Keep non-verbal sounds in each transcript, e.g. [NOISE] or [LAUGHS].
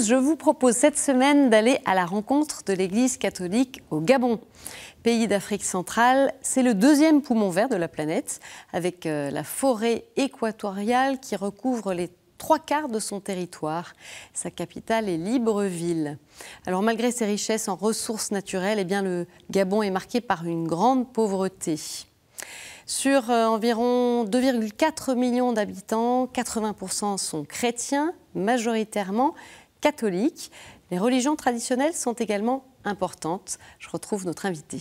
je vous propose cette semaine d'aller à la rencontre de l'Église catholique au Gabon. Pays d'Afrique centrale, c'est le deuxième poumon vert de la planète, avec euh, la forêt équatoriale qui recouvre les trois quarts de son territoire. Sa capitale est Libreville. Alors malgré ses richesses en ressources naturelles, eh bien, le Gabon est marqué par une grande pauvreté. Sur euh, environ 2,4 millions d'habitants, 80% sont chrétiens majoritairement, catholique. Les religions traditionnelles sont également importantes. Je retrouve notre invité.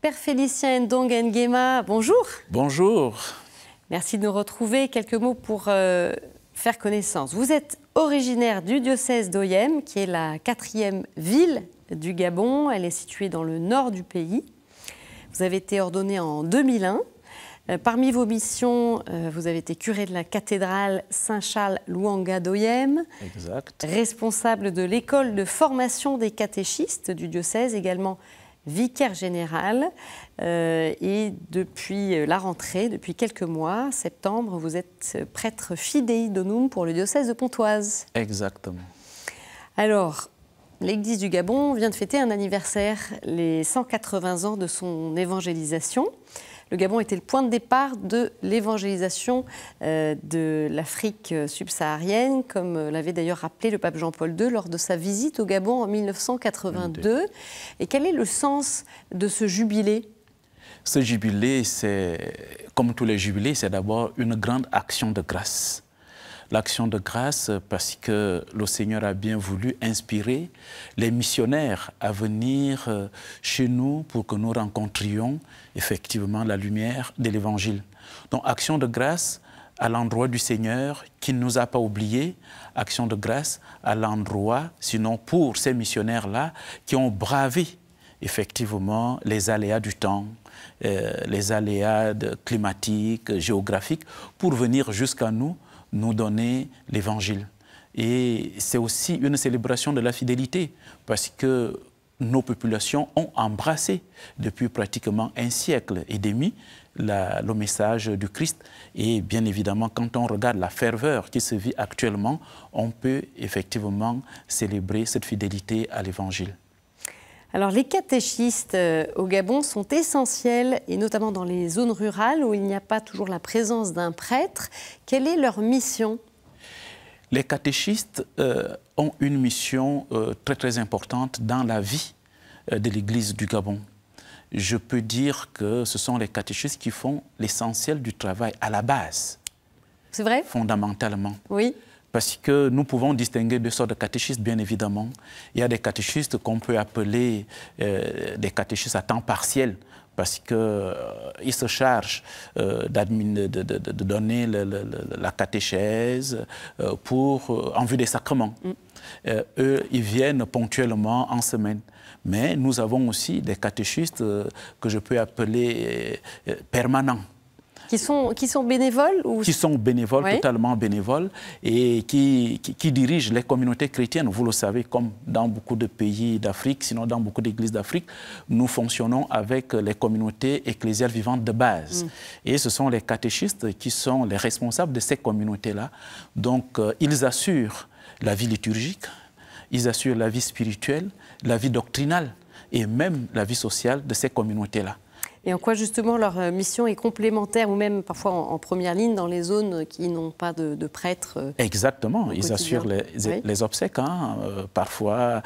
Père Félicien Ndong Nguema, bonjour. Bonjour. Merci de nous retrouver. Quelques mots pour euh, faire connaissance. Vous êtes originaire du diocèse d'Oyem, qui est la quatrième ville du Gabon. Elle est située dans le nord du pays. Vous avez été ordonné en 2001 euh, parmi vos missions, euh, vous avez été curé de la cathédrale Saint-Charles-Louanga d'Oyem, responsable de l'école de formation des catéchistes du diocèse, également vicaire général. Euh, et depuis la rentrée, depuis quelques mois, septembre, vous êtes prêtre fidei donum pour le diocèse de Pontoise. Exactement. Alors, l'Église du Gabon vient de fêter un anniversaire, les 180 ans de son évangélisation le Gabon était le point de départ de l'évangélisation euh, de l'Afrique subsaharienne, comme l'avait d'ailleurs rappelé le pape Jean-Paul II lors de sa visite au Gabon en 1982. Et quel est le sens de ce jubilé Ce jubilé, c'est comme tous les jubilés, c'est d'abord une grande action de grâce l'action de grâce parce que le Seigneur a bien voulu inspirer les missionnaires à venir euh, chez nous pour que nous rencontrions effectivement la lumière de l'Évangile. Donc action de grâce à l'endroit du Seigneur qui ne nous a pas oubliés, action de grâce à l'endroit, sinon pour ces missionnaires-là qui ont bravé effectivement les aléas du temps, euh, les aléas climatiques, géographiques, pour venir jusqu'à nous nous donner l'évangile. Et c'est aussi une célébration de la fidélité, parce que nos populations ont embrassé depuis pratiquement un siècle et demi le message du Christ. Et bien évidemment, quand on regarde la ferveur qui se vit actuellement, on peut effectivement célébrer cette fidélité à l'Évangile. Alors les catéchistes euh, au Gabon sont essentiels, et notamment dans les zones rurales où il n'y a pas toujours la présence d'un prêtre. Quelle est leur mission Les catéchistes euh, ont une mission euh, très très importante dans la vie de l'Église du Gabon. Je peux dire que ce sont les catéchistes qui font l'essentiel du travail à la base. C'est vrai Fondamentalement. Oui parce que nous pouvons distinguer deux sortes de catéchistes, bien évidemment. Il y a des catéchistes qu'on peut appeler euh, des catéchistes à temps partiel, parce qu'ils euh, se chargent euh, de, donner la catéchèse pour, en vue des sacrements. Mm. eux, ils viennent ponctuellement en semaine. Mais nous avons aussi des catéchistes que je peux appeler permanents qui sont, bénévoles ou... Qui sont bénévoles, totalement bénévoles, et qui, dirigent les communautés chrétiennes. Vous le savez, comme dans beaucoup de pays d'Afrique, sinon dans beaucoup d'églises d'Afrique, nous fonctionnons avec les communautés ecclésiales vivantes de base. Mm. Et ce sont les catéchistes qui sont les responsables de ces communautés-là. Donc, euh, ils assurent la vie liturgique, ils assurent la vie spirituelle, la vie doctrinale et même la vie sociale de ces communautés-là et en quoi justement leur euh, mission est complémentaire ou même parfois en, première ligne dans les zones qui n'ont pas de, de prêtres euh, Exactement, ils assurent les, obsèques, parfois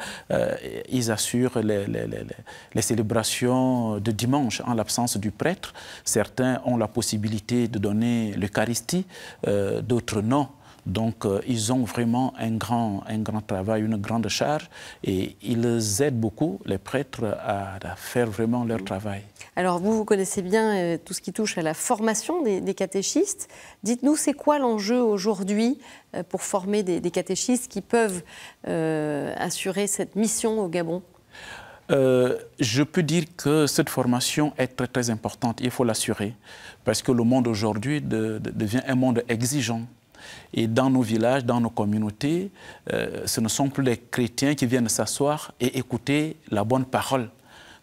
ils assurent les, célébrations de dimanche en l'absence du prêtre. Certains ont la possibilité de donner l'Eucharistie, euh, d'autres non. Donc, ils ont vraiment un grand, un grand travail, une grande charge et ils aident beaucoup les prêtres à faire vraiment leur mm. travail. Alors vous, vous connaissez bien euh, tout ce qui touche à la formation des, catéchistes. Dites-nous, c'est quoi l'enjeu aujourd'hui euh, pour former des, catéchistes qui peuvent euh, assurer cette mission au Gabon je peux dire que cette formation est très très importante, il faut l'assurer, parce que le monde aujourd'hui devient un monde exigeant. Et dans nos villages, dans nos communautés, ce ne sont plus les chrétiens qui viennent s'asseoir et écouter la bonne parole.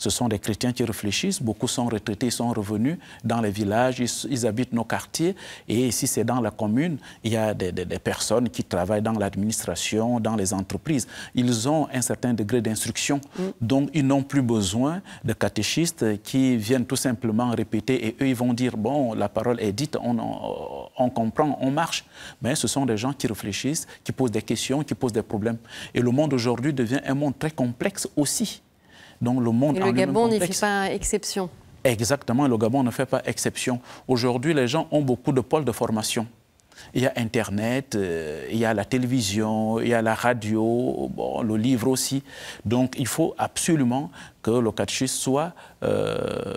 Ce sont des chrétiens qui réfléchissent. Beaucoup sont retraités, sont revenus dans les villages, ils, habitent nos quartiers. Et si c'est dans la commune, il y a des, personnes qui travaillent dans l'administration, dans les entreprises. Ils ont un certain degré d'instruction. Mm. Donc, ils n'ont plus besoin de catéchistes qui viennent tout simplement répéter. Et eux, ils vont dire, bon, la parole est dite, on comprend, on marche. Mais ce sont des gens qui réfléchissent, qui posent des questions, qui posent des problèmes. Et le monde aujourd'hui devient un monde très complexe aussi. Donc le monde. Et le Gabon n'y fait pas exception. Exactement, le Gabon ne fait pas exception. Aujourd'hui, les gens ont beaucoup de pôles de formation. Il y a Internet, euh, il y a la télévision, il y a la radio, le livre aussi. Donc il faut absolument que le catéchisme soit euh,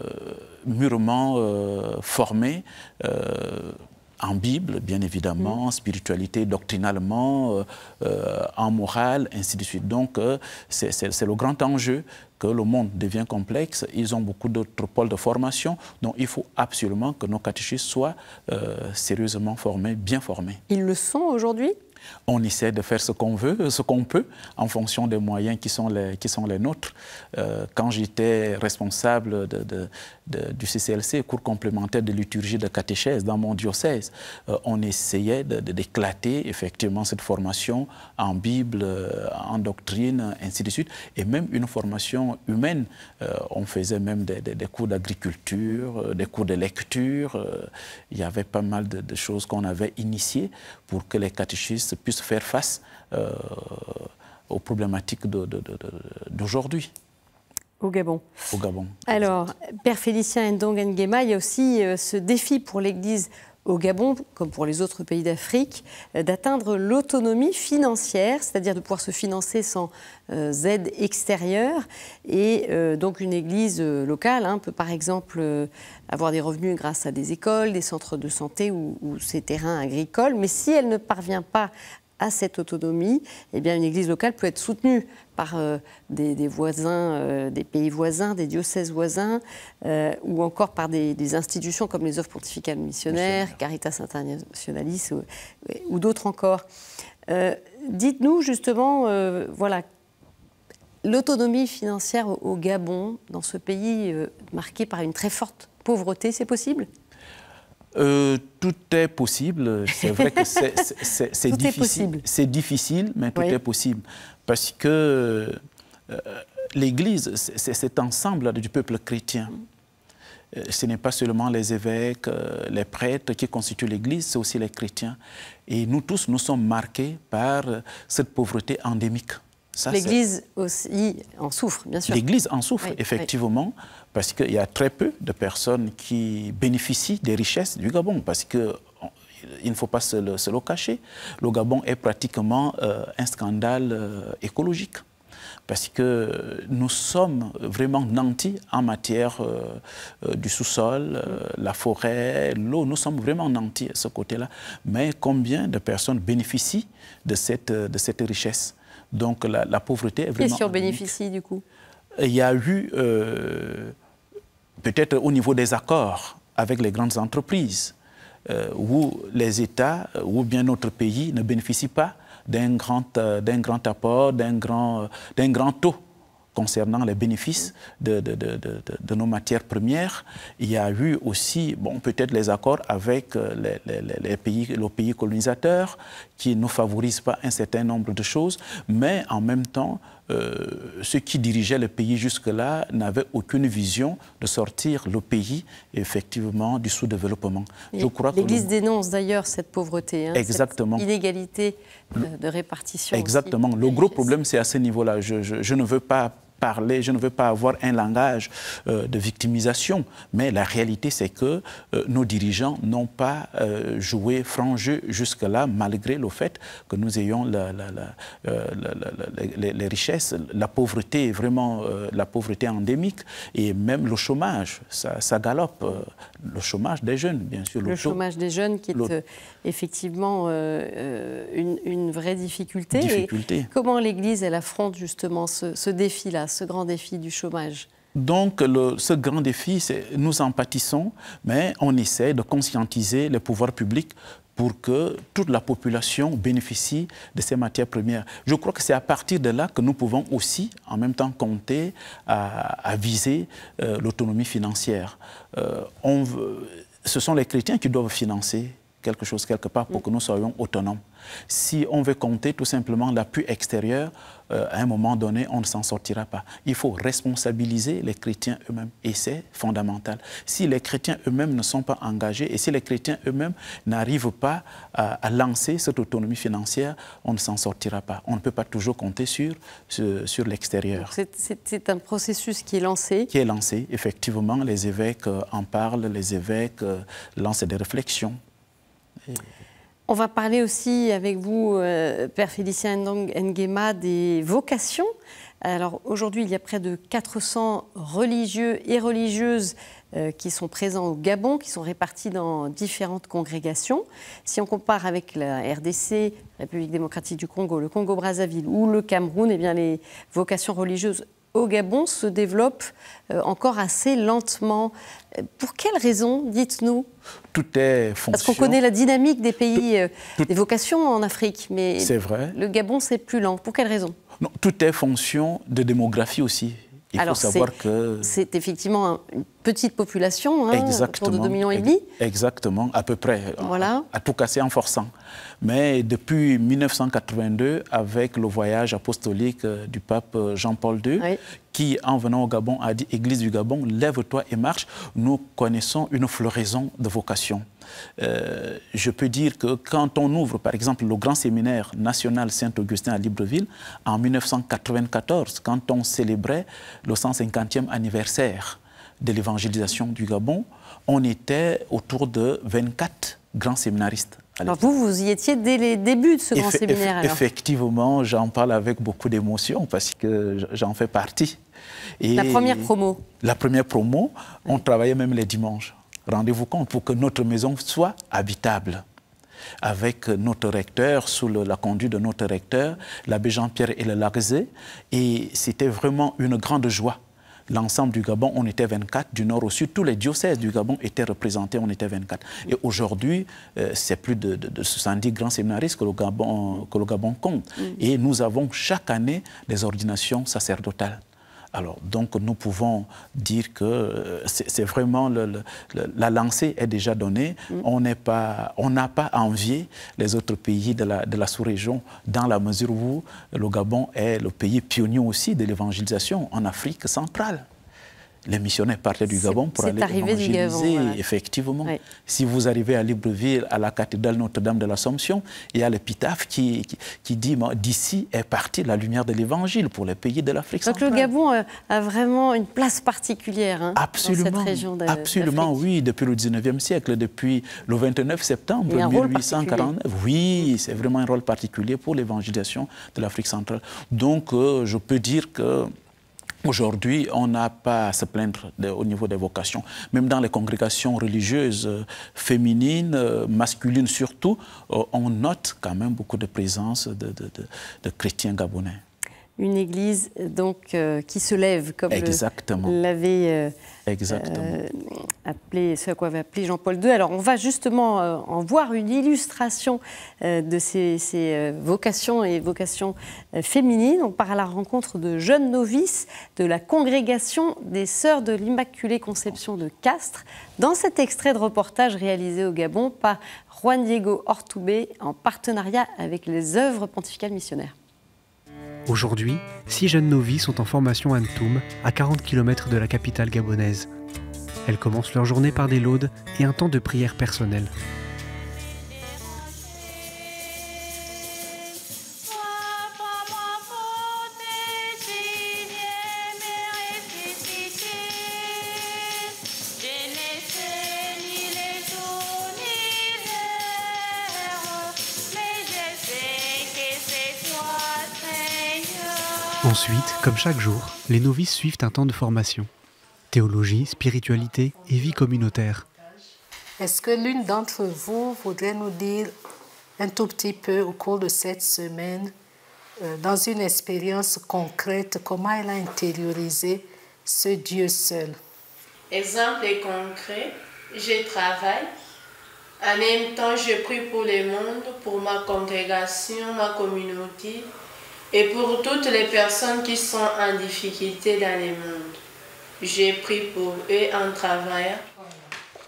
mûrement euh, formé en Bible, bien évidemment, en mm. spiritualité, doctrinalement, en morale, ainsi de suite. Donc, c'est le grand enjeu que le monde devient complexe, ils ont beaucoup d'autres pôles de formation, donc il faut absolument que nos catéchistes soient euh, sérieusement formés, bien formés. Ils le sont aujourd'hui on essaie de faire ce qu'on veut, ce qu'on peut, en fonction des moyens qui sont les, qui sont les nôtres. Euh, quand j'étais responsable du CCLC, cours complémentaire de liturgie de catéchèse dans mon diocèse, euh, on essayait d'éclater effectivement cette formation en Bible, euh, en doctrine, ainsi de suite, et même une formation humaine. on faisait même des, des cours d'agriculture, des cours de lecture. il y avait pas mal de, choses qu'on avait initiées pour que les catéchistes puissent faire face euh, aux problématiques d'aujourd'hui. Au Gabon. Au Gabon. Alors, Père Félicien Ndong Nguema, il y a aussi euh, ce défi pour l'Église au Gabon, comme pour les autres pays d'Afrique, euh, d'atteindre l'autonomie financière, c'est-à-dire de pouvoir se financer sans euh, aide extérieure. Et euh, donc une église locale hein, peut par exemple avoir des revenus grâce à des écoles, des centres de santé ou, ces terrains agricoles. Mais si elle ne parvient pas à cette autonomie, eh bien, une église locale peut être soutenue par euh, des, voisins, euh, des pays voisins, des diocèses voisins, euh, ou encore par des, institutions comme les œuvres pontificales missionnaires, Caritas Internationalis ou, d'autres encore. Dites-nous justement, voilà, l'autonomie financière au, Gabon, dans ce pays marqué par une très forte pauvreté, c'est possible euh, tout est possible. C'est vrai que c'est [LAUGHS] difficile. C'est difficile, mais tout est possible. Parce que euh, l'Église, c'est cet ensemble du peuple chrétien. Euh, ce n'est pas seulement les évêques, les prêtres qui constituent l'Église, c'est aussi les chrétiens. Et nous tous, nous sommes marqués par cette pauvreté endémique. L'Église aussi en souffre, bien sûr. L'Église en souffre, effectivement, parce qu'il y a très peu de personnes qui bénéficient des richesses du Gabon, parce qu'il ne faut pas se le, cacher, le Gabon est pratiquement euh, un scandale euh, écologique. Parce que nous sommes vraiment nantis en matière euh, du sous-sol, la forêt, l'eau. Nous sommes vraiment nantis à ce côté-là. Mais combien de personnes bénéficient de cette richesse donc la, pauvreté est vraiment. Qui bénéficie du coup Il y a eu euh, peut-être au niveau des accords avec les grandes entreprises euh, où les États euh, ou bien notre pays ne bénéficient pas d'un grand, grand apport, d'un grand, d'un grand taux concernant les bénéfices de, nos matières premières. Il y a eu aussi, bon, peut-être les accords avec euh, les, pays, les pays colonisateurs qui ne favorisent pas un certain nombre de choses, mais en même temps, euh, ceux qui dirigeaient le pays jusque-là n'avaient aucune vision de sortir le pays effectivement du sous-développement. L'Église dénonce d'ailleurs cette pauvreté, hein, Exactement. cette inégalité de répartition. Exactement. le gros problème, c'est à ce niveau-là. je ne veux pas je ne veux pas avoir un langage euh, de victimisation, mais la réalité c'est que euh, nos dirigeants n'ont pas euh, joué franc jeu jusque-là, malgré le fait que nous ayons les, richesses, la pauvreté, vraiment la pauvreté endémique, et même le chômage, ça, galope, le chômage des jeunes, bien sûr. Le, chômage des jeunes qui est effectivement une, vraie difficulté. comment l'Église, elle affronte justement ce défi-là ce grand défi du chômage donc, ce grand défi, nous en pâtissons, mais on essaie de conscientiser les pouvoirs publics pour que toute la population bénéficie de ces matières premières. Je crois que c'est à partir de là que nous pouvons aussi, en même temps, compter à, viser euh, l'autonomie financière. Euh, ce sont les chrétiens qui doivent financer quelque chose quelque part pour que nous soyons autonomes. Si on veut compter tout simplement l'appui extérieur, extérieure, à un moment donné, on ne s'en sortira pas. Il faut responsabiliser les chrétiens eux-mêmes et c'est fondamental. Si les chrétiens eux-mêmes ne sont pas engagés et si les chrétiens eux-mêmes n'arrivent pas à, lancer cette autonomie financière, on ne s'en sortira pas. On ne peut pas toujours compter sur, sur, sur l'extérieur. C'est un processus qui est lancé Qui est lancé, effectivement. Les évêques euh, en parlent, les évêques euh, lancent des réflexions on va parler aussi avec vous, euh, Père Félicien Nguema, des vocations. Alors aujourd'hui, il y a près de 400 religieux et religieuses euh, qui sont présents au Gabon, qui sont répartis dans différentes congrégations. Si on compare avec la RDC, République démocratique du Congo, le Congo-Brazzaville ou le Cameroun, eh bien, les vocations religieuses au Gabon se développe euh, encore assez lentement. Euh, pour quelles raisons, dites-nous Tout est fonction. Parce qu'on connaît la dynamique des pays, euh, des vocations en Afrique, mais vrai. le Gabon, c'est plus lent. Pour quelles raisons Tout est fonction de démographie aussi. Il faut savoir que. C'est effectivement une petite population, hein, autour de 2,5 millions. Et demi. Exactement, à peu près. Voilà. à tout casser en forçant mais depuis 1982, avec le voyage apostolique euh, du pape euh, Jean-Paul II, qui, en venant au Gabon, a dit Église du Gabon, lève-toi et marche, nous connaissons une floraison de vocations. Euh, je peux dire que quand on ouvre, par exemple, le grand séminaire national Saint-Augustin à Libreville, en 1994, quand on célébrait le 150e anniversaire de l'évangélisation du Gabon, on était autour de 24 grands séminaristes alors vous, vous y étiez dès les débuts de ce grand séminaire. Effectivement, j'en parle avec beaucoup d'émotion parce que j'en fais partie. la première promo. La première promo, on travaillait même les dimanches. Rendez-vous compte pour que notre maison soit habitable. Avec notre recteur, sous la conduite de notre recteur, l'abbé Jean-Pierre et le Larzé, Et c'était vraiment une grande joie l'ensemble du Gabon, on était 24, du nord au sud, tous les diocèses du Gabon étaient représentés, on était 24. Et aujourd'hui, euh, c'est plus de, 70 grands séminaristes que le Gabon, Gabon compte. Mm. Et nous avons chaque année des ordinations sacerdotales. Alors, donc, nous pouvons dire que euh, c'est vraiment la lancée est déjà donnée. Mm. On n'est pas, on n'a pas envié les autres pays de la sous-région dans la mesure où le Gabon est le pays pionnier aussi de l'évangélisation en Afrique centrale les missionnaires partaient du Gabon pour aller évangéliser. Gabon, Effectivement, si vous arrivez à Libreville, à la cathédrale Notre-Dame de l'Assomption, il y a l'épitaphe qui, qui, dit « D'ici est partie la lumière de l'Évangile pour les pays de l'Afrique centrale ». Donc le Gabon euh, a vraiment une place particulière absolument, hein, dans cette région d'Afrique. Absolument, oui. Depuis le 19e siècle, depuis le 29 septembre 1849. Oui, c'est vraiment un rôle particulier pour l'évangélisation de l'Afrique centrale. Donc euh, je peux dire que Aujourd'hui, on n'a pas à se plaindre au niveau des vocations. Même dans les congrégations religieuses euh, féminines, euh, masculines surtout, euh, on note quand même beaucoup de présence de chrétiens gabonais une église donc euh, qui se lève, comme l'avait euh, euh, appelé ce à quoi avait appelé Jean-Paul II. Alors on va justement en voir une illustration de ces, vocations et vocations féminines. On part à la rencontre de jeunes novices de la congrégation des Sœurs de l'Immaculée Conception de Castres. Dans cet extrait de reportage réalisé au Gabon par Juan Diego Ortoubé en partenariat avec les œuvres pontificales missionnaires. Aujourd'hui, six jeunes novices sont en formation à Ntoum, à 40 km de la capitale gabonaise. Elles commencent leur journée par des laudes et un temps de prière personnelle. Ensuite, comme chaque jour, les novices suivent un temps de formation. Théologie, spiritualité et vie communautaire. Est-ce que l'une d'entre vous voudrait nous dire un tout petit peu au cours de cette semaine, euh, dans une expérience concrète, comment elle a intériorisé ce Dieu seul Exemple concret, je travaille. En même temps, je prie pour le monde, pour ma congrégation, ma communauté, et pour toutes les personnes qui sont en difficulté dans le monde. J'ai pris pour eux en travail.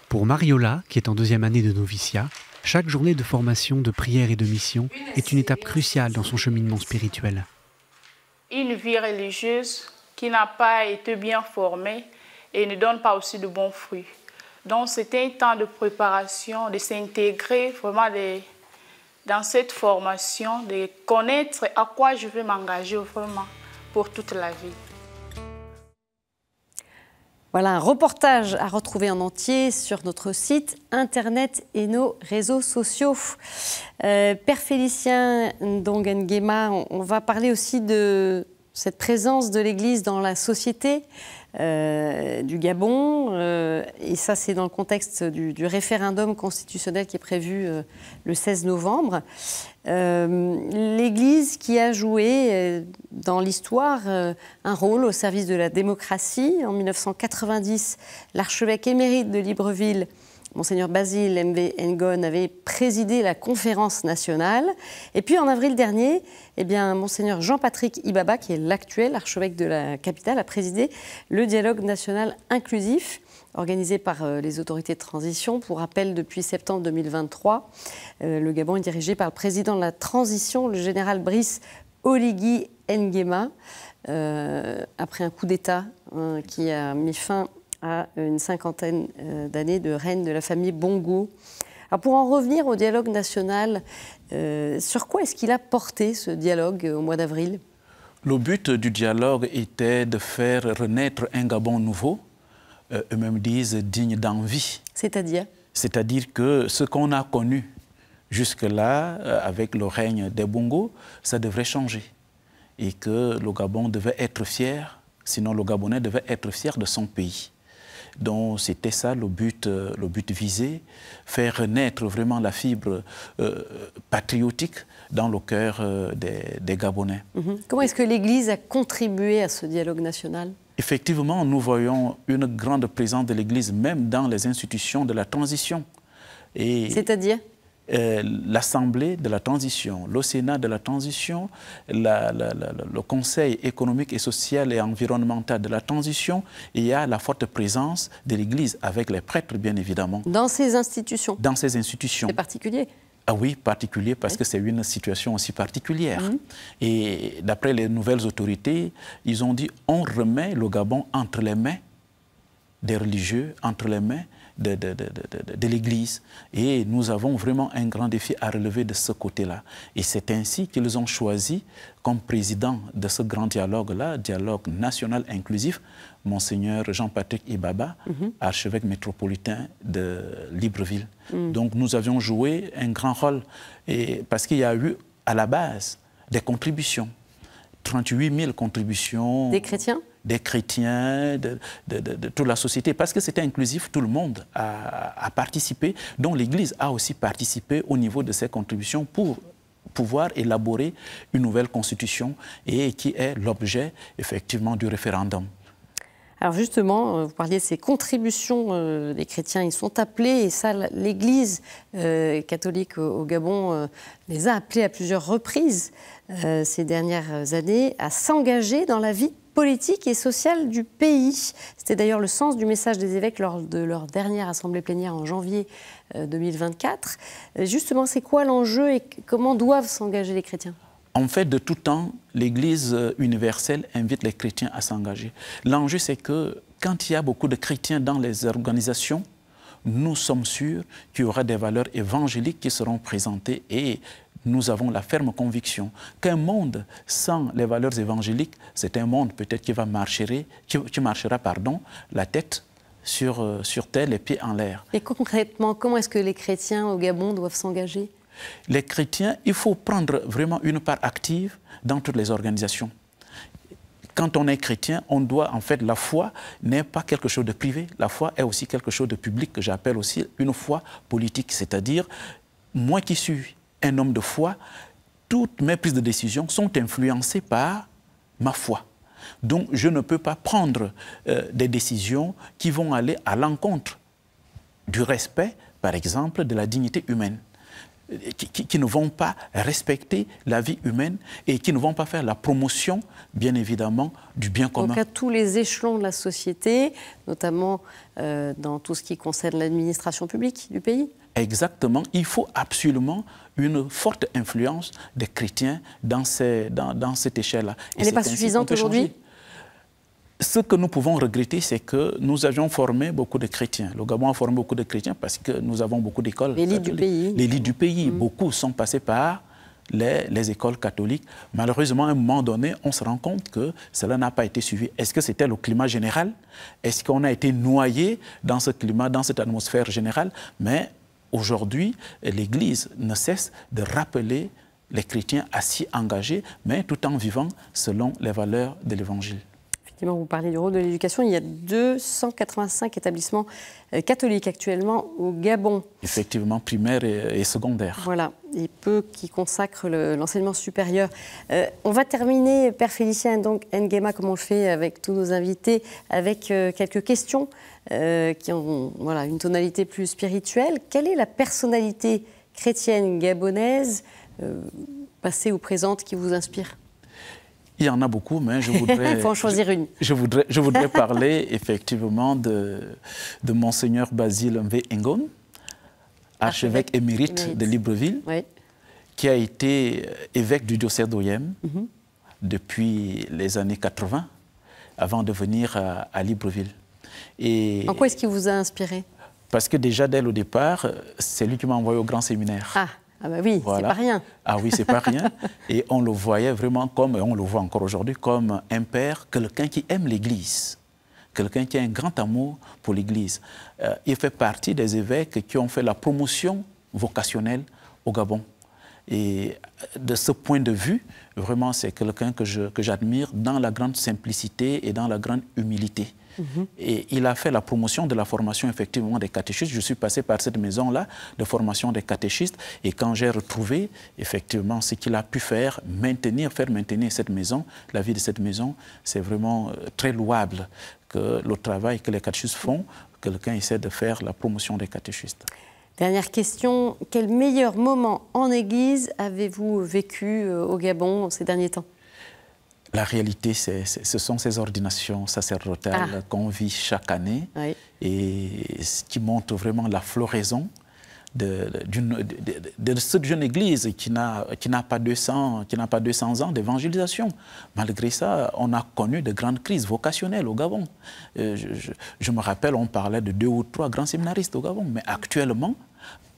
Pour Mariola, qui est en deuxième année de noviciat, chaque journée de formation, de prière et de mission est une étape cruciale dans son cheminement spirituel. Une vie religieuse qui n'a pas été bien formée et ne donne pas aussi de bons fruits. Donc c'était un temps de préparation, de s'intégrer vraiment des dans cette formation de connaître à quoi je vais m'engager vraiment pour toute la vie. Voilà un reportage à retrouver en entier sur notre site internet et nos réseaux sociaux. Euh, Père Félicien Ndongengema, on va parler aussi de cette présence de l'Église dans la société. Euh, du Gabon. Euh, et ça, c'est dans le contexte du, référendum constitutionnel qui est prévu euh, le 16 novembre. L'Église qui a joué dans l'histoire un rôle au service de la démocratie. En 1990, l'archevêque émérite de Libreville Monseigneur Basile M.V. Ngon avait présidé la conférence nationale. Et puis en avril dernier, eh bien, Monseigneur Jean-Patrick Ibaba, qui est l'actuel archevêque de la capitale, a présidé le dialogue national inclusif organisé par euh, les autorités de transition. Pour rappel, depuis septembre 2023, euh, le Gabon est dirigé par le président de la transition, le général Brice Oligui Nguema, euh, après un coup d'État hein, qui a mis fin à une cinquantaine euh, d'années de règne de la famille Bongo. Alors pour en revenir au dialogue national, euh, sur quoi est-ce qu'il a porté ce dialogue au mois d'avril Le but du dialogue était de faire renaître un Gabon nouveau, euh, eux-mêmes disent digne d'envie. C'est-à-dire C'est-à-dire que ce qu'on a connu jusque-là, avec le règne des Bongo, ça devrait changer. Et que le Gabon devait être fier, sinon le Gabonais devait être fier de son pays. Donc c'était ça le but, euh, le but visé, faire naître vraiment la fibre euh, patriotique dans le cœur euh, des, Gabonais. Mhm. Comment est-ce que l'Église a contribué à ce dialogue national Effectivement, nous voyons une grande présence de l'Église même dans les institutions de la transition. C'est-à-dire euh, l'Assemblée de la transition, le Sénat de la transition, le Conseil économique et social et environnemental de la transition, et il y a la forte présence de l'Église avec les prêtres, bien évidemment. Dans ces institutions Dans ces institutions. C'est particulier ah oui, particulier parce que c'est une situation aussi particulière. Mhm. Et d'après les nouvelles autorités, ils ont dit on remet le Gabon entre les mains des religieux, entre les mains de, de, l'Église. Et nous avons vraiment un grand défi à relever de ce côté-là. Et c'est ainsi qu'ils ont choisi comme président de ce grand dialogue-là, dialogue national inclusif, Monseigneur Jean-Patrick Ibaba, mhm. archevêque métropolitain de Libreville. Mhm. Donc nous avions joué un grand rôle et, parce qu'il y a eu à la base des contributions 38 000 contributions. Des chrétiens des chrétiens, de, toute la société, parce que c'était inclusif, tout le monde a, a participé, dont l'Église a aussi participé au niveau de ses contributions pour pouvoir élaborer une nouvelle constitution et qui est l'objet effectivement du référendum. Alors justement, euh, vous parliez de ces contributions euh, des chrétiens, ils sont appelés, et ça, l'Église euh, catholique au, Gabon les a appelés à plusieurs reprises ces dernières années à s'engager dans la vie politique et sociale du pays. C'était d'ailleurs le sens du message des évêques lors de leur dernière assemblée plénière en janvier 2024. Justement, c'est quoi l'enjeu et comment doivent s'engager les chrétiens en fait, de tout temps, l'Église universelle invite les chrétiens à s'engager. L'enjeu, c'est que quand il y a beaucoup de chrétiens dans les organisations, nous sommes sûrs qu'il y aura des valeurs évangéliques qui seront présentées et nous avons la ferme conviction qu'un monde sans les valeurs évangéliques, c'est un monde peut-être qui va marcher, qui, marchera pardon, la tête sur, euh, sur terre, les pieds en l'air. Et concrètement, comment est-ce que les chrétiens au Gabon doivent s'engager les chrétiens, il faut prendre vraiment une part active dans toutes les organisations. Quand on est chrétien, on doit en fait, la foi n'est pas quelque chose de privé, la foi est aussi quelque chose de public que j'appelle aussi une foi politique, c'est-à-dire moi qui suis un homme de foi, toutes mes prises de décision sont influencées par ma foi. Donc je ne peux pas prendre euh, des décisions qui vont aller à l'encontre du respect, par exemple, de la dignité humaine qui, ne vont pas respecter la vie humaine et qui ne vont pas faire la promotion, bien évidemment, du bien commun. Donc à tous les échelons de la société, notamment euh, dans tout ce qui concerne l'administration publique du pays Exactement, il faut absolument une forte influence des chrétiens dans, ces, dans, dans cette échelle-là. Elle n'est pas suffisante aujourd'hui ce que nous pouvons regretter, c'est que nous avions formé beaucoup de chrétiens. Le Gabon a formé beaucoup de chrétiens parce que nous avons beaucoup d'écoles. L'élite du pays. L'élite du pays. Mm. Beaucoup sont passés par les, écoles catholiques. Malheureusement, à un moment donné, on se rend compte que cela n'a pas été suivi. Est-ce que c'était le climat général Est-ce qu'on a été noyé dans ce climat, dans cette atmosphère générale Mais aujourd'hui, l'Église ne cesse de rappeler les chrétiens à s'y engager, mais tout en vivant selon les valeurs de l'Évangile. Effectivement, vous parlez du rôle de l'éducation. Il y a 285 établissements euh, catholiques actuellement au Gabon. Effectivement, primaire et, secondaire. Voilà, et peu qui consacrent l'enseignement supérieur. Euh, on va terminer, Père Félicien, donc Ngema, comme on le fait avec tous nos invités, avec euh, quelques questions qui ont voilà, une tonalité plus spirituelle. Quelle est la personnalité chrétienne gabonaise, passée ou présente, qui vous inspire il y en a beaucoup, mais je voudrais. Il [LAUGHS] faut choisir une. Je, voudrais, je voudrais parler [LAUGHS] effectivement de, de Monseigneur Basile Mve Engon, archevêque émérite, de Libreville, qui a été évêque du diocèse d'Oyem mhm. depuis les années 80, avant de venir à, Libreville. Et en quoi est-ce qu'il vous a inspiré Parce que déjà, dès le départ, c'est lui qui m'a envoyé au grand séminaire. Ah ah bah oui, voilà. c'est pas rien. Ah oui, c'est pas rien. [LAUGHS] Et on le voyait vraiment comme, et on le voit encore aujourd'hui, comme un père, quelqu'un qui aime l'Église, quelqu'un qui a un grand amour pour l'Église. Euh, il fait partie des évêques qui ont fait la promotion vocationnelle au Gabon. Et de ce point de vue, vraiment, c'est quelqu'un que j'admire dans la grande simplicité et dans la grande humilité. Et il a fait la promotion de la formation effectivement des catéchistes. Je suis passé par cette maison-là de formation des catéchistes. Et quand j'ai retrouvé effectivement ce qu'il a pu faire, maintenir, faire maintenir cette maison, la vie de cette maison, c'est vraiment euh, très louable que le travail que les catéchistes font, quelqu'un essaie de faire la promotion des catéchistes. Dernière question, quel meilleur moment en Église avez-vous vécu euh, au Gabon ces derniers temps la réalité, ce sont ces ordinations sacerdotales ah. qu'on vit chaque année et qui montre vraiment la floraison de, de, cette jeune église qui n'a pas 200 qui n'a pas 200 ans d'évangélisation. Malgré ça, on a connu de grandes crises vocationnelles au Gabon. Euh, je, je, me rappelle, on parlait de deux ou trois grands séminaristes au Gabon, mais actuellement,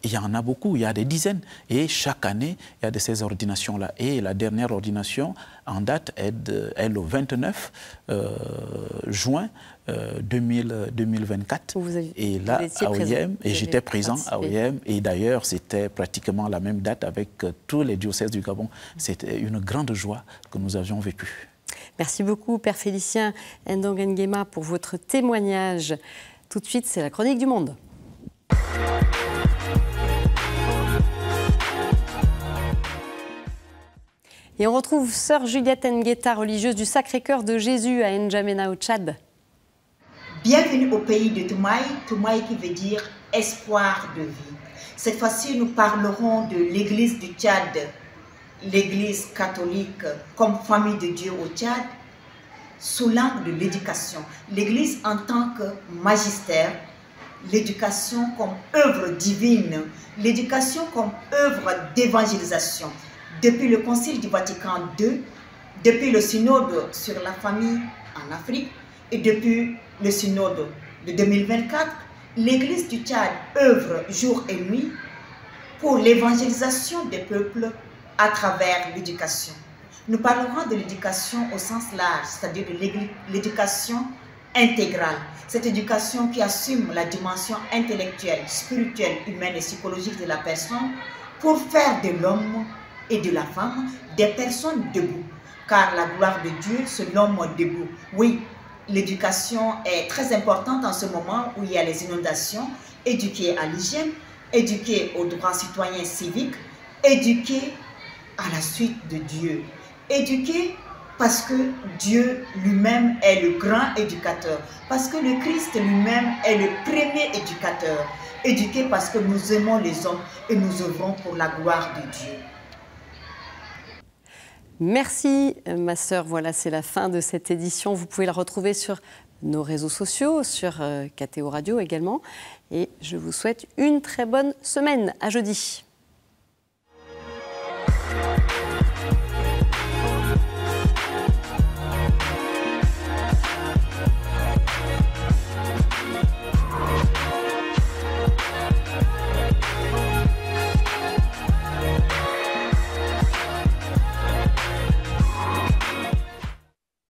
il y en a beaucoup, il y a des dizaines. Et chaque année, il y a de ces ordinations-là. Et la dernière ordination en date est, le 29 euh, juin 2024. Euh, et là, à et j'étais présent à OIM, et d'ailleurs, c'était pratiquement la même date avec euh, tous les diocèses du Gabon. Mm. C'était une grande joie que nous avions vécue. Merci beaucoup, Père Félicien Ndong Ngema, pour votre témoignage. Tout de suite, c'est la chronique du monde. Et on retrouve sœur Juliette Nguetta, religieuse du Sacré-Cœur de Jésus à N'Djamena au Tchad. Bienvenue au pays de Toumaï, Toumaï qui veut dire espoir de vie. Cette fois-ci, nous parlerons de l'église du Tchad, l'église catholique comme famille de Dieu au Tchad, sous l'angle de l'éducation. L'église en tant que magistère, l'éducation comme œuvre divine, l'éducation comme œuvre d'évangélisation, depuis le Concile du Vatican II, depuis le synode sur la famille en Afrique et depuis le synode de 2024, l'Église du Tchad œuvre jour et nuit pour l'évangélisation des peuples à travers l'éducation. Nous parlerons de l'éducation au sens large, c'est-à-dire de l'éducation intégrale, cette éducation qui assume la dimension intellectuelle, spirituelle, humaine et psychologique de la personne pour faire de l'homme et de la femme, des personnes debout. Car la gloire de Dieu, c'est l'homme debout. Oui, l'éducation est très importante en ce moment où il y a les inondations. Éduquer à l'hygiène, éduquer aux droits citoyens civiques, éduquer à la suite de Dieu. Éduquer parce que Dieu lui-même est le grand éducateur, parce que le Christ lui-même est le premier éducateur. Éduquer parce que nous aimons les hommes et nous œuvrons pour la gloire de Dieu. Merci, euh, ma sœur. Voilà, c'est la fin de cette édition. Vous pouvez la retrouver sur nos réseaux sociaux, sur euh, KTO Radio également. Et je vous souhaite une très bonne semaine. À jeudi.